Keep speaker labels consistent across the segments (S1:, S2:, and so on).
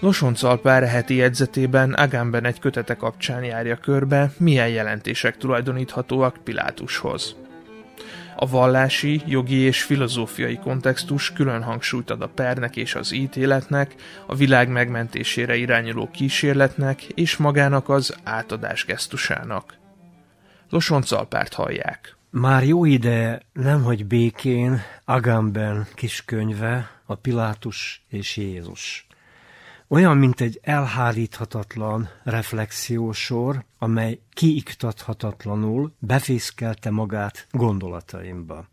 S1: Losoncalpár heti jegyzetében Agamben egy kötete kapcsán járja körbe, milyen jelentések tulajdoníthatóak Pilátushoz. A vallási, jogi és filozófiai kontextus külön hangsúlyt ad a pernek és az ítéletnek, a világ megmentésére irányuló kísérletnek és magának az átadás gesztusának. Alpárt hallják. Már jó ideje nemhogy békén Agamben kiskönyve a Pilátus és Jézus. Olyan, mint egy elháríthatatlan reflexiósor, amely kiiktathatatlanul befészkelte magát gondolataimba.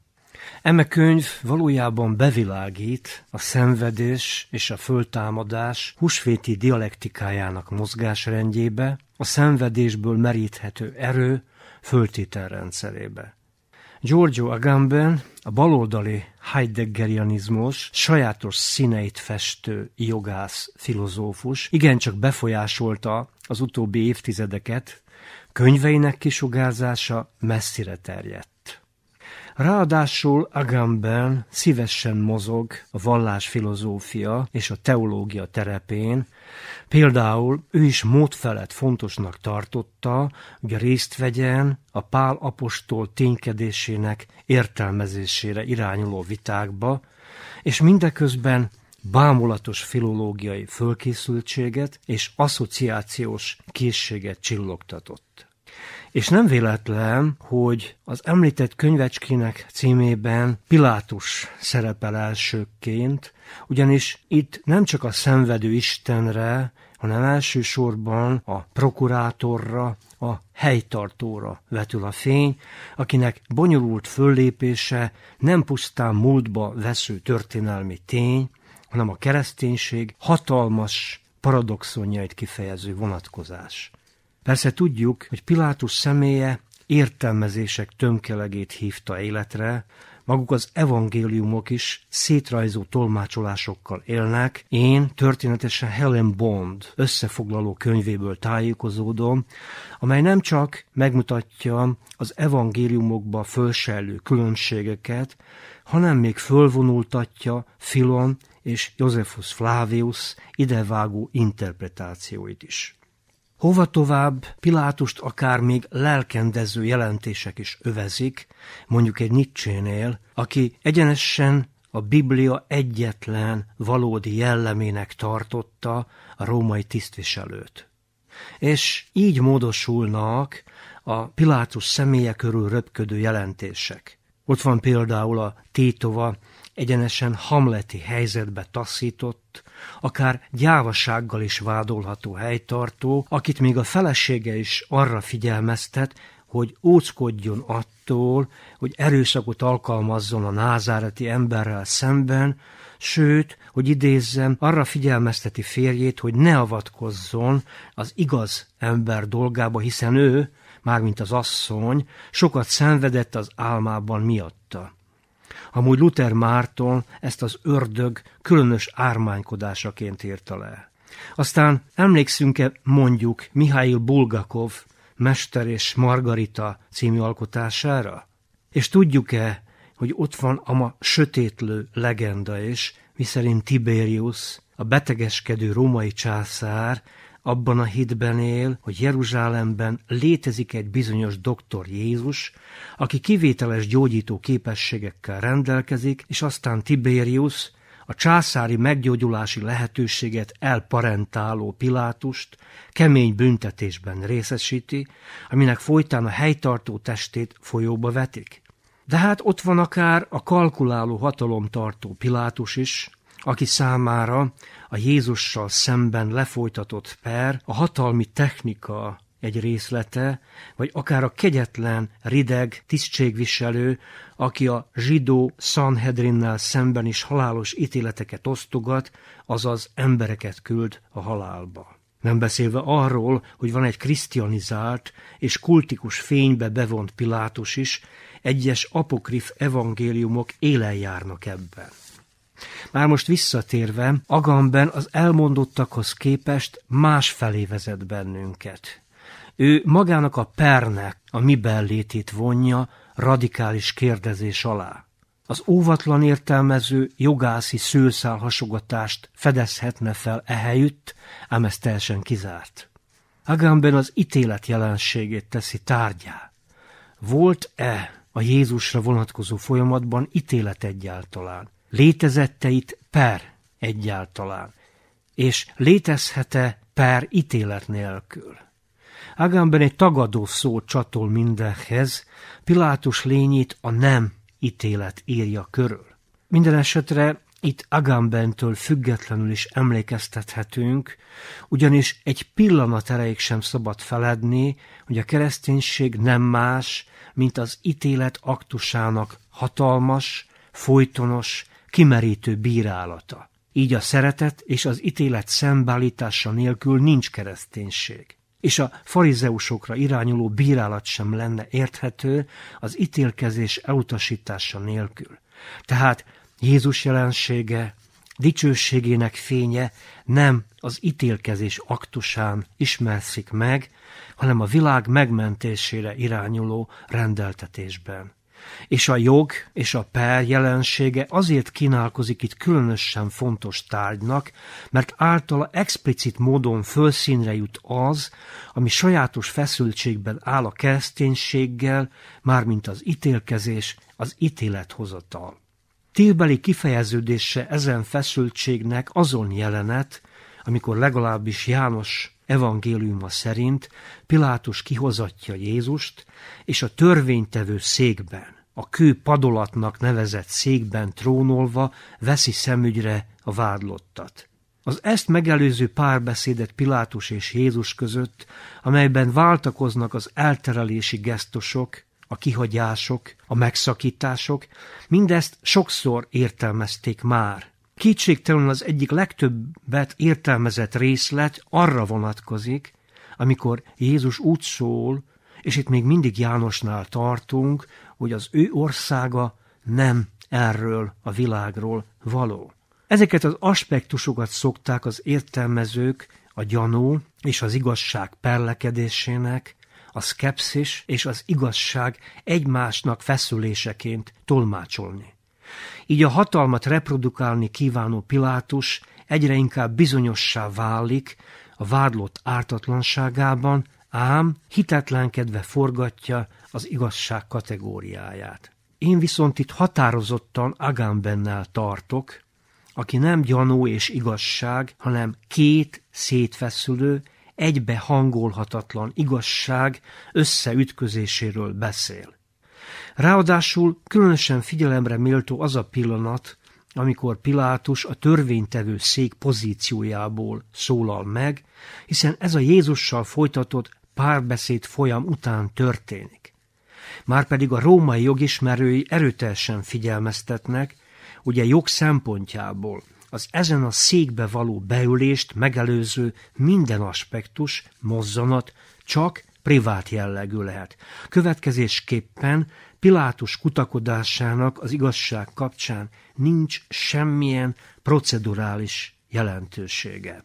S1: Eme könyv valójában bevilágít a szenvedés és a föltámadás husvéti dialektikájának mozgásrendjébe, a szenvedésből meríthető erő föltételrendszerébe. Giorgio Agamben a baloldali heideggerianizmus sajátos színeit festő jogász, filozófus igencsak befolyásolta az utóbbi évtizedeket, könyveinek kisugárzása messzire terjedt. Ráadásul Agamben szívesen mozog a vallásfilozófia és a teológia terepén, Például ő is mód felett fontosnak tartotta, hogy részt vegyen a Pál apostol ténykedésének értelmezésére irányuló vitákba, és mindeközben bámulatos filológiai fölkészültséget és asszociációs készséget csillogtatott. És nem véletlen, hogy az említett könyvecskének címében Pilátus szerepel elsőként, ugyanis itt nem csak a szenvedő Istenre, hanem elsősorban a prokurátorra, a helytartóra vetül a fény, akinek bonyolult föllépése nem pusztán múltba vesző történelmi tény, hanem a kereszténység hatalmas paradoxonjait kifejező vonatkozás. Persze tudjuk, hogy Pilátus személye értelmezések tömkelegét hívta életre, maguk az evangéliumok is szétrajzó tolmácsolásokkal élnek. Én történetesen Helen Bond összefoglaló könyvéből tájékozódom, amely nem csak megmutatja az evangéliumokba fölsejlő különbségeket, hanem még fölvonultatja Filon és Josephus Flavius idevágó interpretációit is. Hova tovább Pilátust akár még lelkendező jelentések is övezik, mondjuk egy Nietzsénél, aki egyenesen a Biblia egyetlen valódi jellemének tartotta a római tisztviselőt. És így módosulnak a Pilátus személye körül röpködő jelentések. Ott van például a tétova egyenesen hamleti helyzetbe taszított, akár gyávasággal is vádolható helytartó, akit még a felesége is arra figyelmeztet, hogy óckodjon attól, hogy erőszakot alkalmazzon a názáreti emberrel szemben, sőt, hogy idézzem, arra figyelmezteti férjét, hogy ne avatkozzon az igaz ember dolgába, hiszen ő, mármint az asszony, sokat szenvedett az álmában miatta. Amúgy Luther Márton ezt az ördög különös ármánykodásaként írta le. Aztán emlékszünk-e mondjuk Mihály Bulgakov Mester és Margarita című alkotására? És tudjuk-e, hogy ott van a ma sötétlő legenda is, miszerint Tiberius, a betegeskedő római császár abban a hitben él, hogy Jeruzsálemben létezik egy bizonyos doktor Jézus, aki kivételes gyógyító képességekkel rendelkezik, és aztán Tiberius, a császári meggyógyulási lehetőséget elparentáló Pilátust kemény büntetésben részesíti, aminek folytán a helytartó testét folyóba vetik. De hát ott van akár a kalkuláló tartó Pilátus is, aki számára a Jézussal szemben lefolytatott per a hatalmi technika egy részlete, vagy akár a kegyetlen, rideg tisztségviselő, aki a zsidó Sanhedrinnel szemben is halálos ítéleteket osztogat, azaz embereket küld a halálba. Nem beszélve arról, hogy van egy krisztianizált és kultikus fénybe bevont Pilátus is, egyes apokrif evangéliumok élen járnak ebben. Már most visszatérve, Agamben az elmondottakhoz képest más felé vezet bennünket. Ő magának a pernek a mi bellétét vonja radikális kérdezés alá. Az óvatlan értelmező jogászi hasogatást fedezhetne fel ehelyütt, ám ez teljesen kizárt. Agamben az ítélet jelenségét teszi tárgyá. Volt-e a Jézusra vonatkozó folyamatban ítélet egyáltalán? létezetteit per egyáltalán, és létezhet-e per ítélet nélkül. Ágámban egy tagadó szó csatol mindenhez, Pilátus lényét a nem ítélet írja körül. Minden esetre itt Agambentől függetlenül is emlékeztethetünk, ugyanis egy pillanat erejéig sem szabad feledni, hogy a kereszténység nem más, mint az ítélet aktusának hatalmas, folytonos kimerítő bírálata. Így a szeretet és az ítélet szembeállítása nélkül nincs kereszténység. És a farizeusokra irányuló bírálat sem lenne érthető az ítélkezés elutasítása nélkül. Tehát Jézus jelensége, dicsőségének fénye nem az ítélkezés aktusán ismerszik meg, hanem a világ megmentésére irányuló rendeltetésben és a jog és a per jelensége azért kínálkozik itt különösen fontos tárgynak, mert általa explicit módon fölszínre jut az, ami sajátos feszültségben áll a kereszténységgel, mármint az ítélkezés, az ítélethozatal. Tilbeli kifejeződése ezen feszültségnek azon jelenet, amikor legalábbis János evangéliuma szerint Pilátus kihozatja Jézust, és a törvénytevő székben, a kő padolatnak nevezett székben trónolva veszi szemügyre a vádlottat. Az ezt megelőző párbeszédet Pilátus és Jézus között, amelyben váltakoznak az elterelési gesztusok, a kihagyások, a megszakítások, mindezt sokszor értelmezték már Kétségtelenül az egyik legtöbbet értelmezett részlet arra vonatkozik, amikor Jézus úgy szól, és itt még mindig Jánosnál tartunk, hogy az ő országa nem erről a világról való. Ezeket az aspektusokat szokták az értelmezők a gyanú és az igazság perlekedésének, a szkepszis és az igazság egymásnak feszüléseként tolmácsolni. Így a hatalmat reprodukálni kívánó Pilátus egyre inkább bizonyossá válik a vádlott ártatlanságában, ám hitetlenkedve forgatja az igazság kategóriáját. Én viszont itt határozottan Agambennel tartok, aki nem gyanú és igazság, hanem két szétfeszülő, egybe hangolhatatlan igazság összeütközéséről beszél. Ráadásul különösen figyelemre méltó az a pillanat, amikor Pilátus a törvénytevő szék pozíciójából szólal meg, hiszen ez a Jézussal folytatott párbeszéd folyam után történik. Márpedig a római jogismerői erőteljesen figyelmeztetnek, ugye jog szempontjából az ezen a székbe való beülést megelőző minden aspektus, mozzanat csak privát jellegű lehet. Következésképpen Pilátus kutakodásának az igazság kapcsán nincs semmilyen procedurális jelentősége.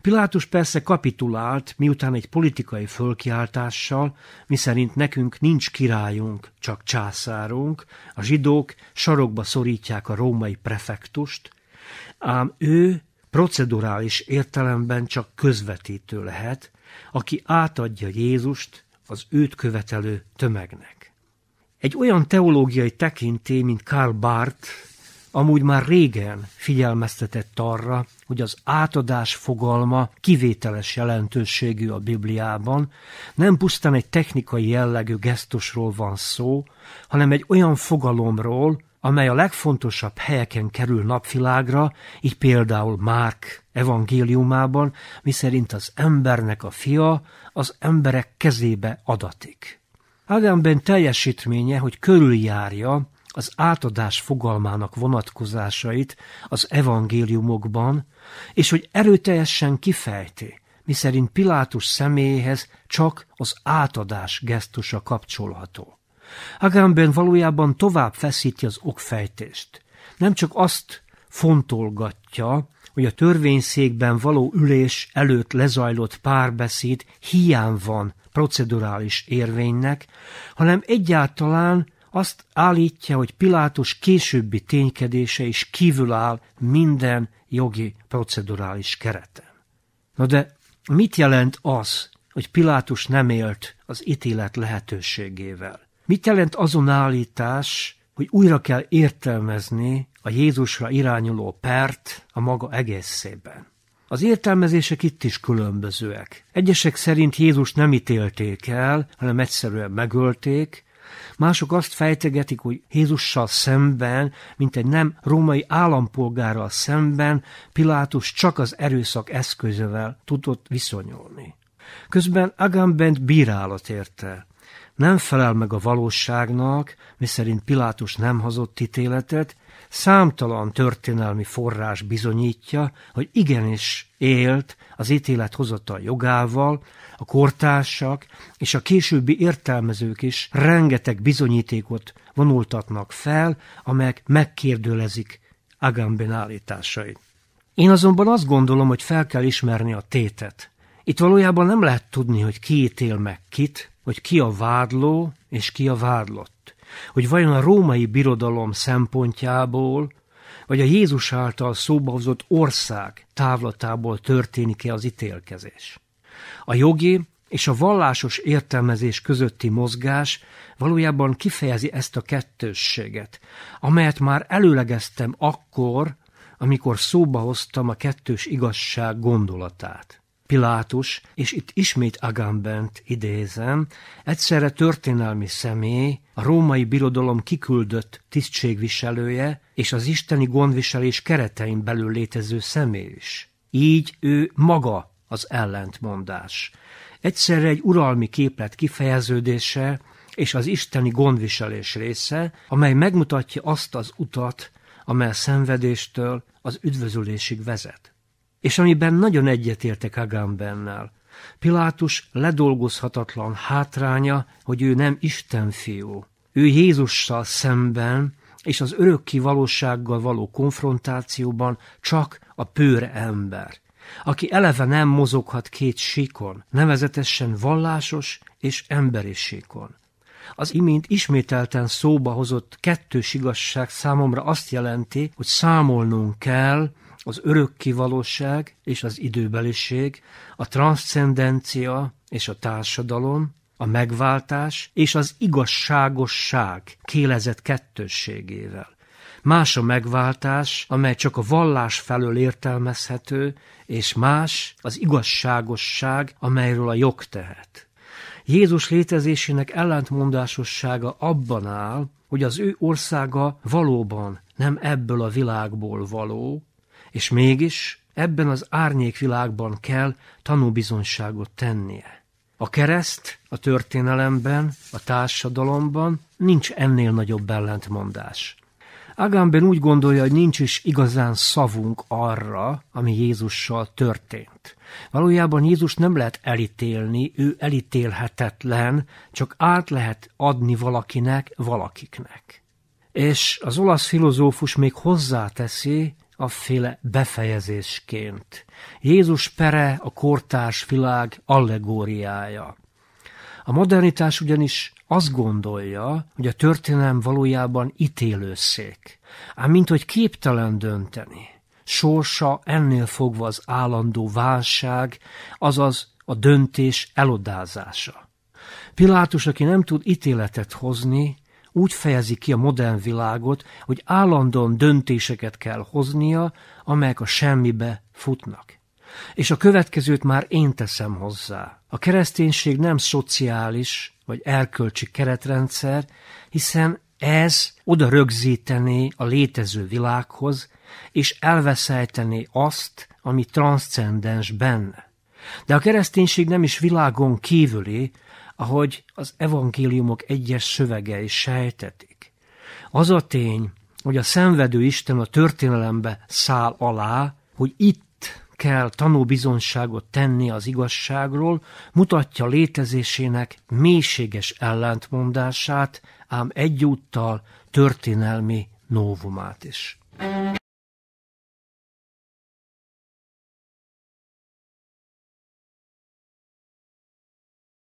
S1: Pilátus persze kapitulált, miután egy politikai fölkiáltással, miszerint nekünk nincs királyunk, csak császárunk, a zsidók sarokba szorítják a római prefektust, ám ő procedurális értelemben csak közvetítő lehet, aki átadja Jézust az őt követelő tömegnek. Egy olyan teológiai tekinté, mint Karl Barth, amúgy már régen figyelmeztetett arra, hogy az átadás fogalma kivételes jelentőségű a Bibliában, nem pusztán egy technikai jellegű gesztusról van szó, hanem egy olyan fogalomról, amely a legfontosabb helyeken kerül napvilágra, így például Márk evangéliumában, miszerint az embernek a fia az emberek kezébe adatik. Ádámben teljesítménye, hogy körüljárja az átadás fogalmának vonatkozásait az evangéliumokban, és hogy erőteljesen kifejti, miszerint Pilátus személyéhez csak az átadás gesztusa kapcsolható. Agamben valójában tovább feszíti az okfejtést. Nem csak azt fontolgatja, hogy a törvényszékben való ülés előtt lezajlott párbeszéd hiány van procedurális érvénynek, hanem egyáltalán azt állítja, hogy Pilátus későbbi ténykedése is kívül áll minden jogi procedurális kereten. Na de mit jelent az, hogy Pilátus nem élt az ítélet lehetőségével? Mit jelent azon állítás, hogy újra kell értelmezni a Jézusra irányuló pert a maga egészében? Az értelmezések itt is különbözőek. Egyesek szerint Jézus nem ítélték el, hanem egyszerűen megölték, Mások azt fejtegetik, hogy Jézussal szemben, mint egy nem római állampolgárral szemben, Pilátus csak az erőszak eszközövel tudott viszonyulni. Közben Agambent bírálat érte nem felel meg a valóságnak, miszerint Pilátus nem hazott ítéletet, számtalan történelmi forrás bizonyítja, hogy igenis élt az ítélet hozata jogával, a kortársak és a későbbi értelmezők is rengeteg bizonyítékot vonultatnak fel, amelyek megkérdőlezik Agamben állításait. Én azonban azt gondolom, hogy fel kell ismerni a tétet. Itt valójában nem lehet tudni, hogy ki ítél meg kit, hogy ki a vádló és ki a vádlott, hogy vajon a római birodalom szempontjából, vagy a Jézus által szóba hozott ország távlatából történik-e az ítélkezés. A jogi és a vallásos értelmezés közötti mozgás valójában kifejezi ezt a kettősséget, amelyet már előlegeztem akkor, amikor szóba hoztam a kettős igazság gondolatát. Pilátus, és itt ismét Agambent idézem, egyszerre történelmi személy, a római birodalom kiküldött tisztségviselője és az isteni gondviselés keretein belül létező személy is. Így ő maga az ellentmondás. Egyszerre egy uralmi képlet kifejeződése és az isteni gondviselés része, amely megmutatja azt az utat, amely a szenvedéstől az üdvözülésig vezet és amiben nagyon egyetértek Agambennel. Pilátus ledolgozhatatlan hátránya, hogy ő nem Isten fiú. Ő Jézussal szemben és az örökki valósággal való konfrontációban csak a pőr ember, aki eleve nem mozoghat két síkon, nevezetesen vallásos és emberi síkon. Az imént ismételten szóba hozott kettős igazság számomra azt jelenti, hogy számolnunk kell, az örökkivalóság és az időbeliség, a transzcendencia és a társadalom, a megváltás és az igazságosság kélezett kettősségével. Más a megváltás, amely csak a vallás felől értelmezhető, és más az igazságosság, amelyről a jog tehet. Jézus létezésének ellentmondásossága abban áll, hogy az ő országa valóban nem ebből a világból való, és mégis ebben az árnyékvilágban kell tanúbizonyságot tennie. A kereszt a történelemben, a társadalomban nincs ennél nagyobb ellentmondás. Agamben úgy gondolja, hogy nincs is igazán szavunk arra, ami Jézussal történt. Valójában Jézus nem lehet elítélni, ő elítélhetetlen, csak át lehet adni valakinek, valakiknek. És az olasz filozófus még hozzáteszi, a féle befejezésként. Jézus pere a kortárs világ allegóriája. A modernitás ugyanis azt gondolja, hogy a történelem valójában ítélőszék, ám mint hogy képtelen dönteni. Sorsa ennél fogva az állandó válság, azaz a döntés elodázása. Pilátus, aki nem tud ítéletet hozni, úgy fejezi ki a modern világot, hogy állandóan döntéseket kell hoznia, amelyek a semmibe futnak. És a következőt már én teszem hozzá. A kereszténység nem szociális vagy erkölcsi keretrendszer, hiszen ez oda rögzítené a létező világhoz, és elveszejtené azt, ami transzcendens benne. De a kereszténység nem is világon kívüli, ahogy az evangéliumok egyes szövegei sejtetik. Az a tény, hogy a szenvedő Isten a történelembe száll alá, hogy itt kell tanúbizonságot tenni az igazságról, mutatja létezésének mélységes ellentmondását, ám egyúttal történelmi novumát is.